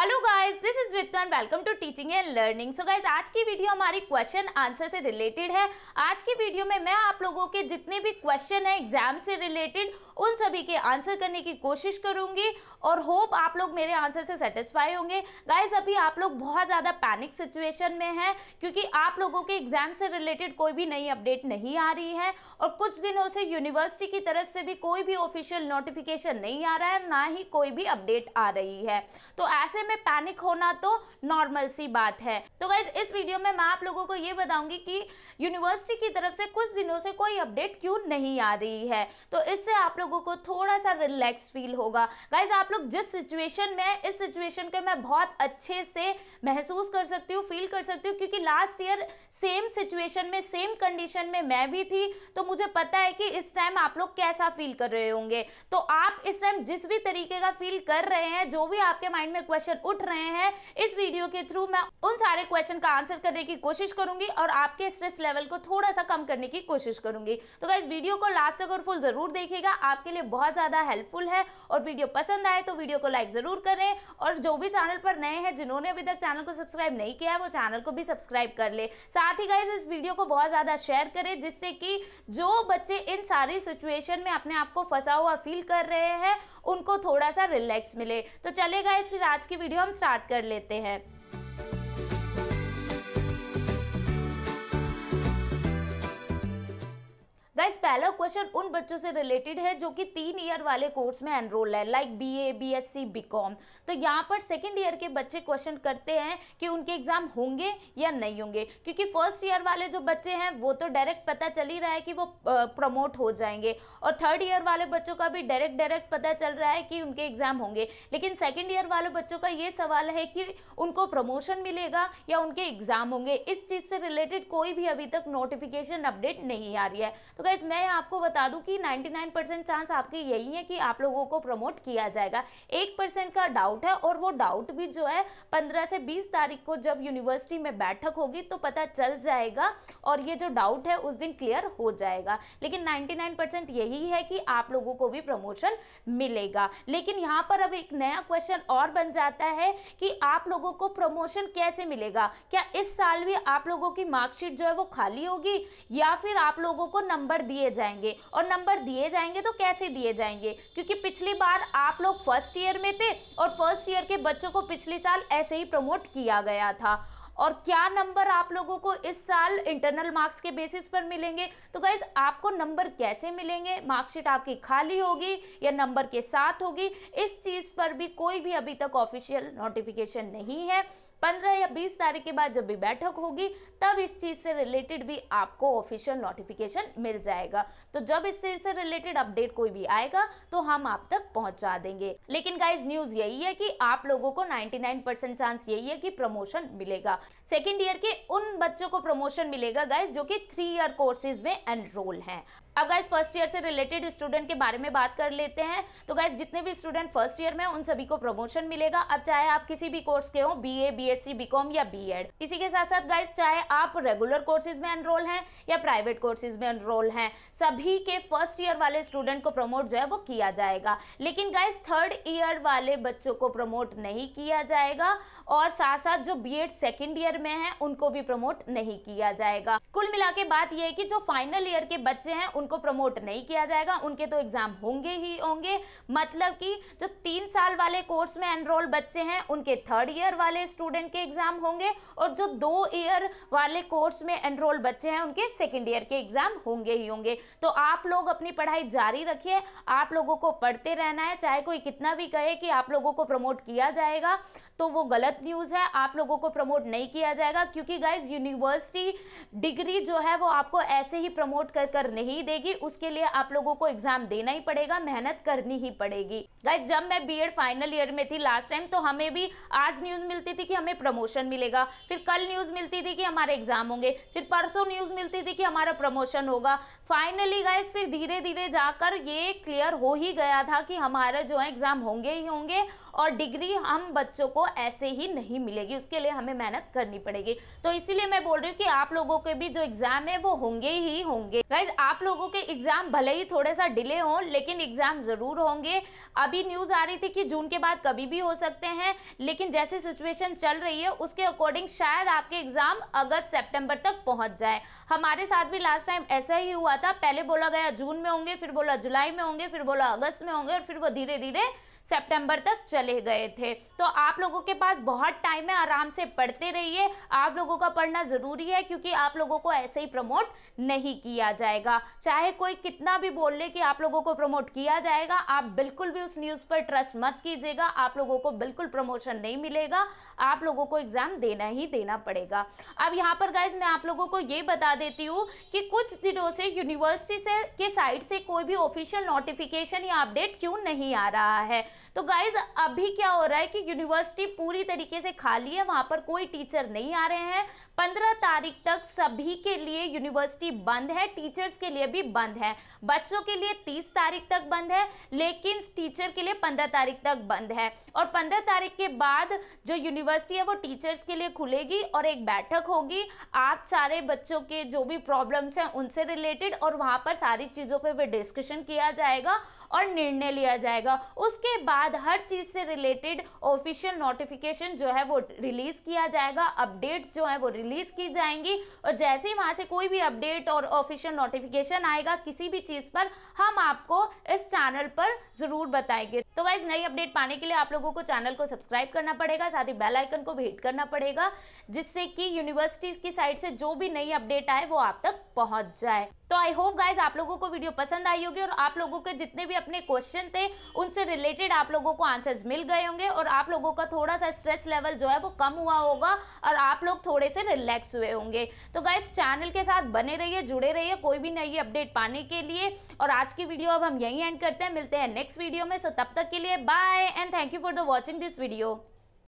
hello guys this is Ritan welcome to teaching and learning so guys आज की video हमारी question answer से related है आज की वीडियो में मैं आप लोगों के जितने भी क्वेश्चन है एग्जाम से रिलेटेड उन सभी के आंसर करने की कोशिश करूंगी और होप आप लोग मेरे आंसर से सेटिस्फाई होंगे गाइस अभी आप लोग बहुत ज़्यादा पैनिक सिचुएशन में हैं क्योंकि आप लोगों के एग्जाम से रिलेटेड कोई भी नई अपडेट नहीं आ रही है और कुछ दिनों से यूनिवर्सिटी की तरफ से भी कोई भी ऑफिशियल नोटिफिकेशन नहीं आ रहा है ना ही कोई भी अपडेट आ रही है तो ऐसे में पैनिक होना तो नॉर्मल सी बात है तो गाइज इस वीडियो में मैं आप लोगों को ये बताऊंगी कि यूनिवर्सिटी की तरफ से कुछ दिनों से कोई अपडेट क्यों नहीं आ रही है तो इससे आप लोगों को थोड़ा सा रिलैक्स फील होगा गाइज आप लोग जिस सिचुएशन में इस सिचुएशन के मैं बहुत अच्छे से महसूस कर सकती हूँ फील कर सकती हूँ क्योंकि लास्ट ईयर सेम सिचुएशन में सेम कंडीशन में मैं भी थी तो मुझे पता है कि इस टाइम आप लोग कैसा फील कर रहे होंगे तो आप इस टाइम जिस भी तरीके का फील कर रहे हैं जो भी आपके माइंड में क्वेश्चन उठ रहे हैं इस वीडियो के थ्रू मैं उन सारे क्वेश्चन का आंसर करने की कोशिश करूंगी और आपके स्ट्रेस लेवल को थोड़ा सा कम करने की कोशिश करूंगी तो इस वीडियो को लास्ट तक और फुल जरूर देखेगा आपके लिए बहुत ज़्यादा हेल्पफुल है और वीडियो पसंद आए तो वीडियो को लाइक ज़रूर करें और जो भी चैनल पर नए हैं जिन्होंने अभी तक चैनल को सब्सक्राइब नहीं किया है वो चैनल को भी सब्सक्राइब कर ले साथ ही गाइज इस वीडियो को बहुत ज़्यादा शेयर करें जिससे कि जो बच्चे इन सारी सिचुएशन में अपने आप को फंसा हुआ फील कर रहे हैं उनको थोड़ा सा रिलैक्स मिले तो चलेगा इस फिर आज की वीडियो हम स्टार्ट कर लेते हैं गाइस पहला क्वेश्चन उन बच्चों से रिलेटेड है जो कि तीन ईयर वाले कोर्स में एनरोल है like B A B S C B com तो यहाँ पर सेकेंड ईयर के बच्चे क्वेश्चन करते हैं कि उनके एग्जाम होंगे या नहीं होंगे क्योंकि फर्स्ट ईयर वाले जो बच्चे हैं वो तो डायरेक्ट पता चल ही रहा है कि वो प्रमोट हो जाएंगे और थर्ड ईयर वाले बच्चों का भी डायरेक्ट डायरेक्ट पता चल रहा है कि उनके एग्जाम होंगे लेकिन सेकेंड ईयर वाले बच्चों का ये सवाल है कि उनको प्रमोशन मिलेगा या उनके एग्जाम होंगे इस चीज़ से रिलेटेड कोई भी अभी तक नोटिफिकेशन अपडेट नहीं आ रही है तो गाइज मैं आपको बता दूं कि 99 परसेंट चांस आपके यही है कि आप लोगों को प्रमोट किया जाएगा एक परसेंट का डाउट है और वो डाउट भी जो है 15 से 20 तारीख को जब यूनिवर्सिटी में बैठक होगी तो पता चल जाएगा और ये जो डाउट है उस दिन क्लियर हो जाएगा लेकिन 99 परसेंट यही है कि आप लोगों को भी प्रमोशन मिलेगा लेकिन यहाँ पर अब एक नया क्वेश्चन और बन जाता है कि आप लोगों को प्रमोशन कैसे मिलेगा क्या इस साल भी आप लोगों की मार्कशीट जो है वो खाली होगी या फिर आप लोगों को नंबर नंबर दिए जाएंगे और नंबर दिए जाएंगे तो कैसे दिए जाएंगे क्योंकि पिछली बार आप लोग फर्स्ट ईयर में थे और फर्स्ट ईयर के बच्चों को पिछले साल ऐसे ही प्रमोट किया गया था और क्या नंबर आप लोगों को इस साल इंटरनल मार्क्स के बेसिस पर मिलेंगे तो गाइज आपको नंबर कैसे मिलेंगे मार्कशीट आपकी खाली होगी या नंबर के साथ होगी इस चीज़ पर भी कोई भी अभी तक ऑफिशियल नोटिफिकेशन नहीं है पंद्रह या बीस तारीख के बाद जब भी बैठक होगी तब इस चीज़ से रिलेटेड भी आपको ऑफिशियल नोटिफिकेशन मिल जाएगा तो जब इस चीज़ से रिलेटेड अपडेट कोई भी आएगा तो हम आप तक पहुंचा देंगे लेकिन गाइज न्यूज यही है कि आप लोगों को 99% चांस यही है कि प्रमोशन मिलेगा सेकेंड ईयर के उन बच्चों को प्रमोशन मिलेगा गाइज जो की थ्री ईयर कोर्सेज में एनरोल है अब गाइज फर्स्ट ईयर से रिलेटेड स्टूडेंट के बारे में बात कर लेते हैं तो गाइज जितने भी स्टूडेंट फर्स्ट ईयर में उन सभी को प्रमोशन मिलेगा अब चाहे आप किसी भी कोर्स के हो B A B BSc BCom या बीएड इसी के साथ साथ गाइस चाहे आप रेगुलर कोर्सेज में एनरोल हैं या प्राइवेट कोर्सेज में एनरोल हैं सभी के फर्स्ट ईयर वाले स्टूडेंट को प्रमोट जो है वो किया जाएगा लेकिन गाइस थर्ड ईयर वाले बच्चों को प्रमोट नहीं किया जाएगा और साथ साथ जो बी एड सेकेंड ईयर में है उनको भी प्रमोट नहीं किया जाएगा कुल मिला के बात यह है कि जो फाइनल ईयर के बच्चे हैं उनको प्रमोट नहीं किया जाएगा उनके तो एग्जाम होंगे ही होंगे मतलब कि जो तीन साल वाले कोर्स में एनरोल बच्चे हैं उनके थर्ड ईयर वाले स्टूडेंट स्टूडेंट के एग्जाम होंगे और जो दो ईयर वाले कोर्स में एनरोल बच्चे हैं उनके सेकेंड ईयर के एग्जाम होंगे ही होंगे तो आप लोग अपनी पढ़ाई जारी रखिए आप लोगों को पढ़ते रहना है चाहे कोई कितना भी कहे कि आप लोगों को प्रमोट किया जाएगा तो वो गलत न्यूज़ है आप लोगों को प्रमोट नहीं किया जाएगा क्योंकि गाइज यूनिवर्सिटी डिग्री जो है वो आपको ऐसे ही प्रमोट कर कर नहीं देगी उसके लिए आप लोगों को एग्जाम देना ही पड़ेगा मेहनत करनी ही पड़ेगी गाइज जब मैं बीएड फाइनल ईयर में थी लास्ट टाइम तो हमें भी आज न्यूज़ मिलती थी कि हमें हमें प्रमोशन मिलेगा फिर कल न्यूज़ मिलती थी कि हमारे एग्जाम होंगे फिर परसों न्यूज़ मिलती थी कि हमारा प्रमोशन होगा फाइनली गाइज फिर धीरे धीरे जाकर ये क्लियर हो ही गया था कि हमारा जो है एग्ज़ाम होंगे ही होंगे और डिग्री हम बच्चों को ऐसे ही नहीं मिलेगी उसके लिए हमें मेहनत करनी पड़ेगी तो इसीलिए मैं बोल रही हूँ कि आप लोगों के भी जो एग्जाम है वो होंगे ही होंगे गाइज आप लोगों के एग्जाम भले ही थोड़े सा डिले हो लेकिन एग्जाम जरूर होंगे अभी न्यूज आ रही थी कि जून के बाद कभी भी हो सकते हैं लेकिन जैसे सिचुएशन चल रही है उसके अकॉर्डिंग शायद आपके एग्जाम अगस्त सेप्टेम्बर तक पहुंच जाए हमारे साथ भी लास्ट टाइम ऐसा ही हुआ था पहले बोला गया जून में होंगे फिर बोला जुलाई में होंगे फिर बोला अगस्त में होंगे और फिर वो धीरे धीरे सितंबर तक चले गए थे तो आप लोगों के पास बहुत टाइम है आराम से पढ़ते रहिए आप लोगों का पढ़ना ज़रूरी है क्योंकि आप लोगों को ऐसे ही प्रमोट नहीं किया जाएगा चाहे कोई कितना भी बोल ले कि आप लोगों को प्रमोट किया जाएगा आप बिल्कुल भी उस न्यूज़ पर ट्रस्ट मत कीजिएगा आप लोगों को बिल्कुल प्रमोशन नहीं मिलेगा आप लोगों को एग्ज़ाम देना ही देना पड़ेगा अब यहाँ पर गाइज मैं आप लोगों को ये बता देती हूँ कि कुछ दिनों से यूनिवर्सिटी से के साइड से कोई भी ऑफिशियल नोटिफिकेशन या अपडेट क्यों नहीं आ रहा है तो गाइज अभी क्या हो रहा है कि यूनिवर्सिटी पूरी तरीके से खाली है वहां पर कोई टीचर नहीं आ रहे हैं पंद्रह तारीख तक सभी के लिए यूनिवर्सिटी बंद है टीचर्स के लिए भी बंद है बच्चों के लिए तीस तारीख तक बंद है लेकिन टीचर के लिए पंद्रह तारीख तक बंद है और पंद्रह तारीख के बाद जो यूनिवर्सिटी है वो टीचर्स के लिए खुलेगी और एक बैठक होगी आप सारे बच्चों के जो भी प्रॉब्लम्स हैं उनसे रिलेटेड और वहाँ पर सारी चीज़ों पर डिस्कशन किया जाएगा और निर्णय लिया जाएगा उसके बाद हर चीज़ से रिलेटेड ऑफिशियल नोटिफिकेशन जो है वो रिलीज़ किया जाएगा अपडेट्स जो है वो रिलीज़ की जाएंगी और जैसे ही वहां से कोई भी अपडेट और ऑफिशियल नोटिफिकेशन आएगा किसी भी चीज़ पर हम आपको इस चैनल पर ज़रूर बताएंगे तो गाइज नई अपडेट पाने के लिए आप लोगों को चैनल को सब्सक्राइब करना पड़ेगा साथ ही बेल आइकन को भी हिट करना पड़ेगा जिससे कि यूनिवर्सिटीज की साइड से जो भी नई अपडेट आए वो आप तक पहुंच जाए तो आई होप गाइज आप लोगों को वीडियो पसंद आई होगी और आप लोगों के जितने भी अपने क्वेश्चन थे उनसे रिलेटेड आप लोगों को आंसर्स मिल गए होंगे और आप लोगों का थोड़ा सा स्ट्रेस लेवल जो है वो कम हुआ होगा और आप लोग थोड़े से रिलैक्स हुए होंगे तो गाइज चैनल के साथ बने रहिए जुड़े रहिए कोई भी नई अपडेट पाने के लिए और आज की वीडियो अब हम यहीं एंड करते हैं मिलते हैं नेक्स्ट वीडियो में सो तब तक तक के लिए bye and thank you for the watching this video